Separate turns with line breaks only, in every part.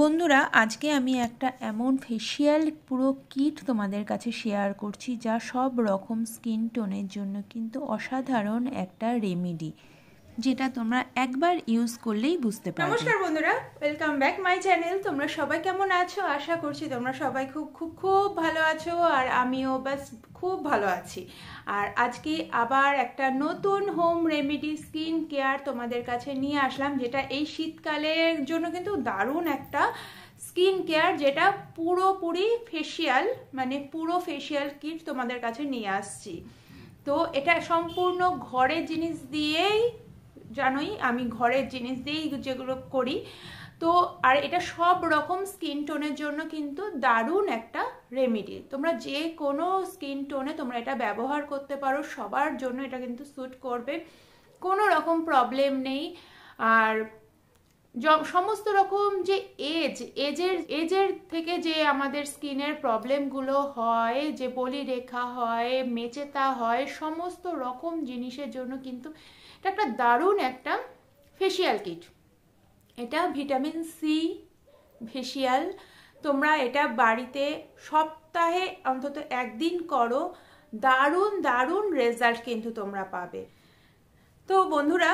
বন্ধুরা আজকে আমি একটা এমন ফেসিয়াল পুরো কিট তোমাদের কাছে শেয়ার করছি যা সব রকম স্কিন টোনের জন্য কিন্তু অসাধারণ একটা রেমেডি যেটা তোমরা একবার ইউজ করলেই বুঝতে পারবে নমস্কার বন্ধুরা ওয়েলকাম ব্যাক মাই চ্যানেল তোমরা সবাই কেমন আছো আশা করছি তোমরা সবাই খুব খুব খুব ভালো আছো আর আমিও বাস খুব ভালো আছি আর আজকে আবার একটা নতুন হোম রেমেডি স্কিন কেয়ার তোমাদের কাছে নিয়ে আসলাম যেটা এই শীতকালের জন্য কিন্তু দারুণ একটা স্কিন কেয়ার যেটা পুরোপুরি ফেসিয়াল মানে পুরো ফেসিয়াল কিট তোমাদের কাছে নিয়ে আসছি তো এটা সম্পূর্ণ ঘরের জিনিস দিয়েই জানোই আমি ঘরের জিনিস দিয়েই যেগুলো করি তো আর এটা সব রকম স্কিন টোনের জন্য কিন্তু দারুণ একটা রেমেডি তোমরা যে কোনো স্কিন টোনে তোমরা এটা ব্যবহার করতে পারো সবার জন্য এটা কিন্তু স্যুট করবে কোনো রকম প্রবলেম নেই আর সমস্ত রকম যে এজ এজের এজের থেকে যে আমাদের স্কিনের প্রবলেমগুলো হয় যে বলিরেখা হয় মেচেতা হয় সমস্ত রকম জিনিসের জন্য কিন্তু এটা একটা দারুণ একটা ফেসিয়াল কিট এটা ভিটামিন সি ফেসিয়াল তোমরা এটা বাড়িতে সপ্তাহে অন্তত একদিন করো দারুণ দারুণ রেজাল্ট কিন্তু তোমরা পাবে তো বন্ধুরা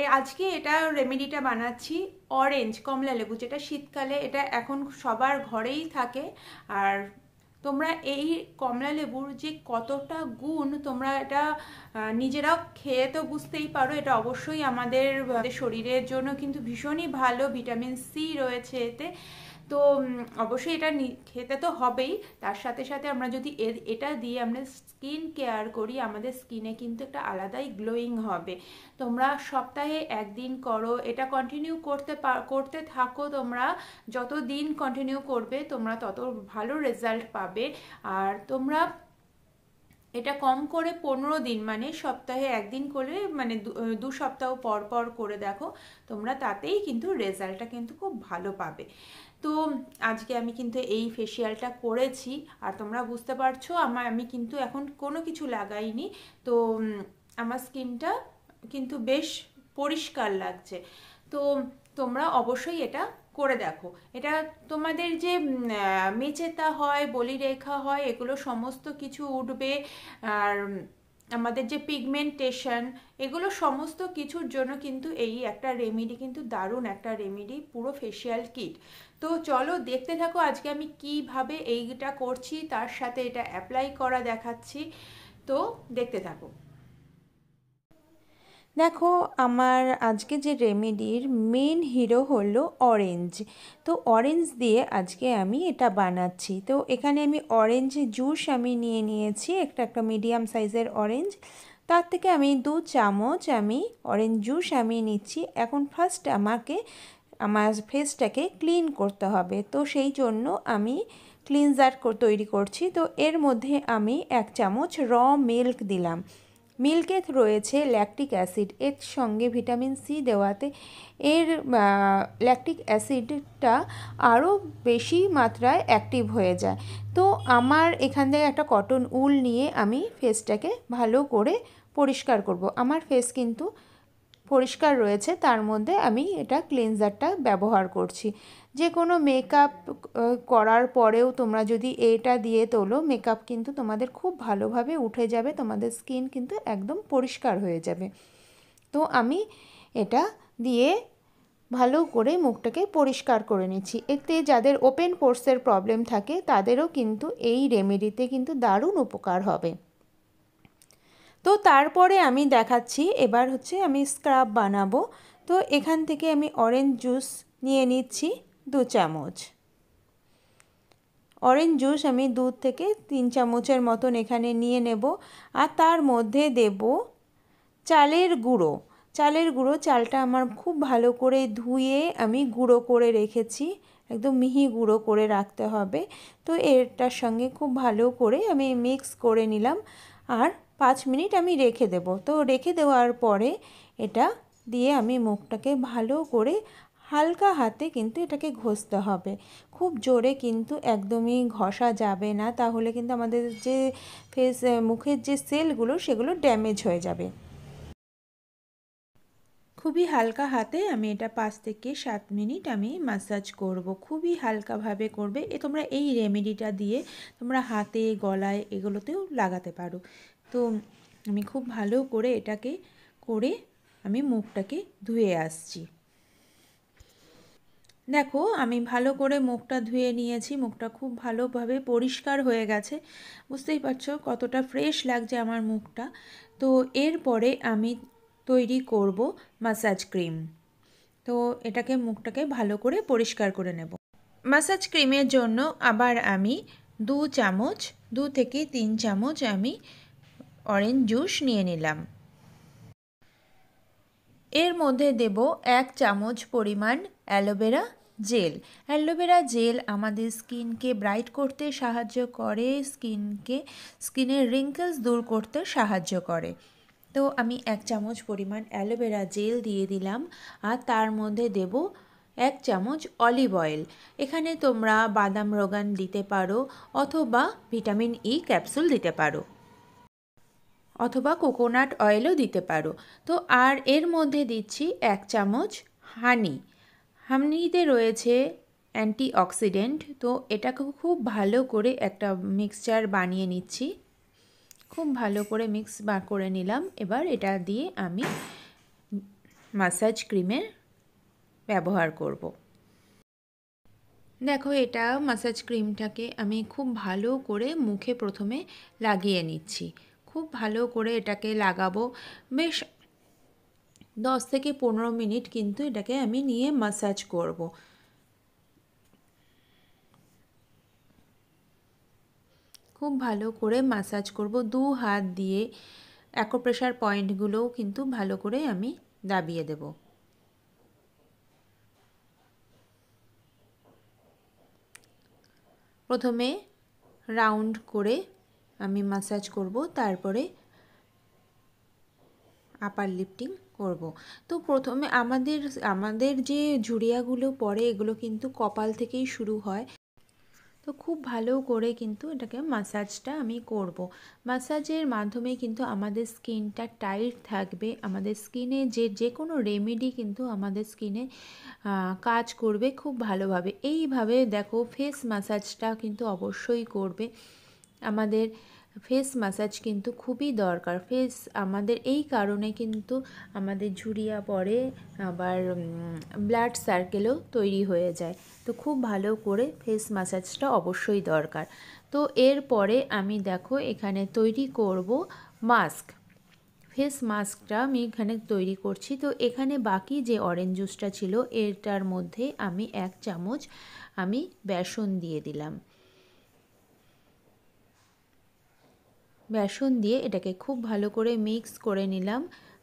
এ আজকে এটা রেমেডিটা বানাচ্ছি অরেঞ্জ কমলা লেবু যেটা শীতকালে এটা এখন সবার ঘরেই থাকে আর তোমরা এই কমলা লেবুর যে কতটা গুণ তোমরা এটা নিজেরা খেয়ে তো বুঝতেই পারো এটা অবশ্যই আমাদের শরীরের জন্য কিন্তু ভীষণই ভালো ভিটামিন সি রয়েছে এতে তো অবশ্যই এটা খেতে তো হবেই তার সাথে সাথে আমরা যদি এটা দিয়ে আমরা স্কিন কেয়ার করি আমাদের স্কিনে কিন্তু একটা আলাদাই গ্লোয়িং হবে তোমরা সপ্তাহে একদিন করো এটা কন্টিনিউ করতে করতে থাকো তোমরা যত দিন কন্টিনিউ করবে তোমরা তত ভালো রেজাল্ট পাবে আর তোমরা এটা কম করে পনেরো দিন মানে সপ্তাহে একদিন করে মানে দু সপ্তাহ পর পর করে দেখো তোমরা তাতেই কিন্তু রেজাল্টটা কিন্তু খুব ভালো পাবে তো আজকে আমি কিন্তু এই ফেসিয়ালটা করেছি আর তোমরা বুঝতে পারছো আমার আমি কিন্তু এখন কোনো কিছু লাগাইনি তো আমার স্কিনটা কিন্তু বেশ পরিষ্কার লাগছে তো তোমরা অবশ্যই এটা করে দেখো এটা তোমাদের যে মেচেতা হয় বলিরেখা হয় এগুলো সমস্ত কিছু উঠবে আর আমাদের যে পিগমেন্টেশন এগুলো সমস্ত কিছুর জন্য কিন্তু এই একটা রেমেডি কিন্তু দারুণ একটা রেমেডি পুরো ফেসিয়াল কিট তো চলো দেখতে থাকো আজকে আমি কিভাবে এইটা করছি তার সাথে এটা অ্যাপ্লাই করা দেখাচ্ছি তো দেখতে থাকো দেখো আমার আজকে যে রেমেডির মেন হিরো হলো অরেঞ্জ তো অরেঞ্জ দিয়ে আজকে আমি এটা বানাচ্ছি তো এখানে আমি অরেঞ্জ জুস আমি নিয়ে নিয়েছি একটা একটা মিডিয়াম সাইজের অরেঞ্জ তার থেকে আমি দু চামচ আমি অরেঞ্জ জুস আমি নিচ্ছি এখন ফার্স্ট আমাকে আমার ফেসটাকে ক্লিন করতে হবে তো সেই জন্য আমি ক্লিনজার তৈরি করছি তো এর মধ্যে আমি এক চামচ র মিল্ক দিলাম মিল্কেত রয়েছে ল্যাকটিক অ্যাসিড এর সঙ্গে ভিটামিন সি দেওয়াতে এর ল্যাকটিক অ্যাসিডটা আরও বেশি মাত্রায় অ্যাক্টিভ হয়ে যায় তো আমার এখান থেকে একটা কটন উল নিয়ে আমি ফেসটাকে ভালো করে পরিষ্কার করব আমার ফেস কিন্তু পরিষ্কার রয়েছে তার মধ্যে আমি এটা ক্লিনজারটা ব্যবহার করছি যে কোনো মেকআপ করার পরেও তোমরা যদি এটা দিয়ে তোলো মেকআপ কিন্তু তোমাদের খুব ভালোভাবে উঠে যাবে তোমাদের স্কিন কিন্তু একদম পরিষ্কার হয়ে যাবে তো আমি এটা দিয়ে ভালো করে মুখটাকে পরিষ্কার করে নিচ্ছি এতে যাদের ওপেন পোর্সের প্রবলেম থাকে তাদেরও কিন্তু এই রেমেডিতে কিন্তু দারুণ উপকার হবে তো তারপরে আমি দেখাচ্ছি এবার হচ্ছে আমি স্ক্রাব বানাবো তো এখান থেকে আমি অরেঞ্জ জুস নিয়ে নিচ্ছি দু চামচ অরেঞ্জ জুস আমি দুধ থেকে তিন চামচের মতন এখানে নিয়ে নেব আর তার মধ্যে দেব চালের গুঁড়ো চালের গুঁড়ো চালটা আমার খুব ভালো করে ধুয়ে আমি গুঁড়ো করে রেখেছি একদম মিহি গুঁড়ো করে রাখতে হবে তো এটার সঙ্গে খুব ভালো করে আমি মিক্স করে নিলাম আর পাঁচ মিনিট আমি রেখে দেব তো রেখে দেওয়ার পরে এটা দিয়ে আমি মুখটাকে ভালো করে হালকা হাতে কিন্তু এটাকে ঘষতে হবে খুব জোরে কিন্তু একদমই ঘষা যাবে না তাহলে কিন্তু আমাদের যে ফেস মুখের যে সেলগুলো সেগুলো ড্যামেজ হয়ে যাবে খুবই হালকা হাতে আমি এটা পাঁচ থেকে সাত মিনিট আমি মাসাজ করব। খুবই হালকাভাবে করবে এ তোমরা এই রেমেডিটা দিয়ে তোমরা হাতে গলায় এগুলোতেও লাগাতে পারো তো আমি খুব ভালো করে এটাকে করে আমি মুখটাকে ধুয়ে আসছি দেখো আমি ভালো করে মুখটা ধুয়ে নিয়েছি মুখটা খুব ভালোভাবে পরিষ্কার হয়ে গেছে বুঝতেই পারছো কতটা ফ্রেশ লাগছে আমার মুখটা তো এরপরে আমি তৈরি করব মাসাজ ক্রিম তো এটাকে মুখটাকে ভালো করে পরিষ্কার করে নেব মাসাজ ক্রিমের জন্য আবার আমি দু চামচ দু থেকে তিন চামচ আমি অরেঞ্জ জুস নিয়ে নিলাম এর মধ্যে দেব এক চামচ পরিমাণ অ্যালোভেরা জেল অ্যালোভেরা জেল আমাদের স্কিনকে ব্রাইট করতে সাহায্য করে স্কিনকে স্কিনের রিঙ্কেলস দূর করতে সাহায্য করে তো আমি এক চামচ পরিমাণ অ্যালোভেরা জেল দিয়ে দিলাম আর তার মধ্যে দেব এক চামচ অলিভ অয়েল এখানে তোমরা বাদাম রোগান দিতে পারো অথবা ভিটামিন ই ক্যাপসুল দিতে পারো অথবা কোকোনাট অয়েলও দিতে পারো তো আর এর মধ্যে দিচ্ছি এক চামচ হানি হানিতে রয়েছে অ্যান্টি অক্সিডেন্ট তো এটাকে খুব ভালো করে একটা মিক্সচার বানিয়ে নিচ্ছি খুব ভালো করে মিক্স বা করে নিলাম এবার এটা দিয়ে আমি মাসাজ ক্রিমের ব্যবহার করব। দেখো এটা মাসাজ ক্রিমটাকে আমি খুব ভালো করে মুখে প্রথমে লাগিয়ে নিচ্ছি খুব ভালো করে এটাকে লাগাবো বেশ দশ থেকে পনেরো মিনিট কিন্তু এটাকে আমি নিয়ে মাসাজ করব। খুব ভালো করে মাসাজ করব দু হাত দিয়ে অ্যাকোপ্রেশার পয়েন্টগুলোও কিন্তু ভালো করে আমি দাবিয়ে দেব প্রথমে রাউন্ড করে আমি মাসাজ করব তারপরে আপার লিফটিং করব তো প্রথমে আমাদের আমাদের যে ঝুড়িয়াগুলো পরে এগুলো কিন্তু কপাল থেকেই শুরু হয় তো খুব ভালো করে কিন্তু এটাকে মাসাজটা আমি করব। মাসাজের মাধ্যমে কিন্তু আমাদের স্কিনটা টাইট থাকবে আমাদের স্কিনে যে যে কোনো রেমেডি কিন্তু আমাদের স্কিনে কাজ করবে খুব ভালোভাবে এইভাবে দেখো ফেস মাসাজটা কিন্তু অবশ্যই করবে আমাদের ফেস ম্যাসাজ কিন্তু খুবই দরকার ফেস আমাদের এই কারণে কিন্তু আমাদের ঝুরিয়া পরে আবার ব্লাড সার্কেলও তৈরি হয়ে যায় তো খুব ভালো করে ফেস ম্যাসাজটা অবশ্যই দরকার তো এরপরে আমি দেখো এখানে তৈরি করব মাস্ক ফেস মাস্কটা আমি এখানে তৈরি করছি তো এখানে বাকি যে অরেঞ্জ জুসটা ছিল এটার মধ্যে আমি এক চামচ আমি বেসন দিয়ে দিলাম বেসন দিয়ে এটাকে খুব ভালো করে মিক্স করে নিলাম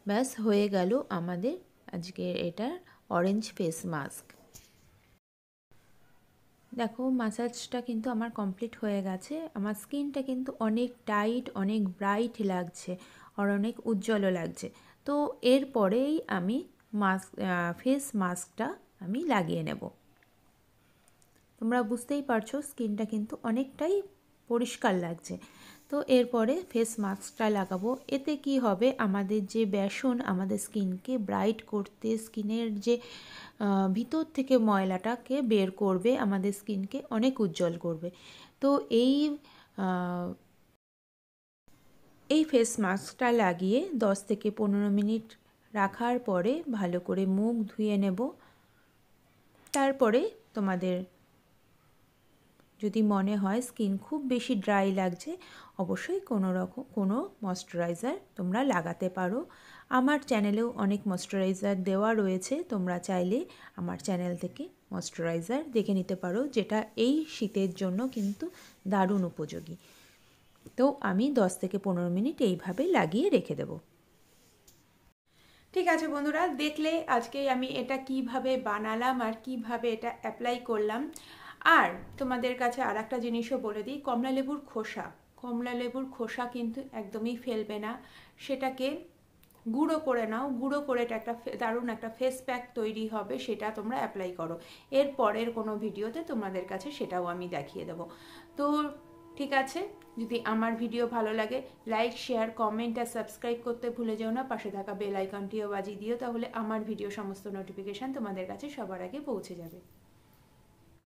ব্যাস হয়ে গেল আমাদের আজকে এটা অরেঞ্জ ফেস মাস্ক দেখো মাসাজটা কিন্তু আমার কমপ্লিট হয়ে গেছে আমার স্কিনটা কিন্তু অনেক টাইট অনেক ব্রাইট লাগছে আর অনেক উজ্জ্বলও লাগছে তো এরপরেই আমি মাস্ক ফেস মাস্কটা আমি লাগিয়ে নেব তোমরা বুঝতেই পারছো স্কিনটা কিন্তু অনেকটাই পরিষ্কার লাগছে তো এরপরে ফেস মাস্কটা লাগাবো এতে কি হবে আমাদের যে বেসন আমাদের স্কিনকে ব্রাইট করতে স্কিনের যে ভিতর থেকে ময়লাটাকে বের করবে আমাদের স্কিনকে অনেক উজ্জ্বল করবে তো এই এই ফেস মাস্কটা লাগিয়ে 10 থেকে পনেরো মিনিট রাখার পরে ভালো করে মুখ ধুয়ে নেব তারপরে তোমাদের যদি মনে হয় স্কিন খুব বেশি ড্রাই লাগছে অবশ্যই কোনো রকম কোনো ময়শ্চারাইজার তোমরা লাগাতে পারো আমার চ্যানেলেও অনেক ময়শ্চারাইজার দেওয়া রয়েছে তোমরা চাইলে আমার চ্যানেল থেকে ময়শ্চারাইজার দেখে নিতে পারো যেটা এই শীতের জন্য কিন্তু দারুণ উপযোগী তো আমি 10 থেকে পনেরো মিনিট এইভাবে লাগিয়ে রেখে দেবো ঠিক আছে বন্ধুরা দেখলে আজকে আমি এটা কিভাবে বানালাম আর কিভাবে এটা অ্যাপ্লাই করলাম আর তোমাদের কাছে আর একটা জিনিসও বলে দিই কমলা লেবুর খোসা কমলা লেবুর খোসা কিন্তু একদমই ফেলবে না সেটাকে গুঁড়ো করে নাও গুঁড়ো করে এটা একটা দারুণ একটা ফেস প্যাক তৈরি হবে সেটা তোমরা অ্যাপ্লাই করো এর পরের কোনো ভিডিওতে তোমাদের কাছে সেটাও আমি দেখিয়ে দেবো তো ঠিক আছে যদি আমার ভিডিও ভালো লাগে লাইক শেয়ার কমেন্ট আর সাবস্ক্রাইব করতে ভুলে যেও না পাশে থাকা বেল আইকনটিও বাজিয়ে দিও তাহলে আমার ভিডিও সমস্ত নোটিফিকেশান তোমাদের কাছে সবার আগে পৌঁছে যাবে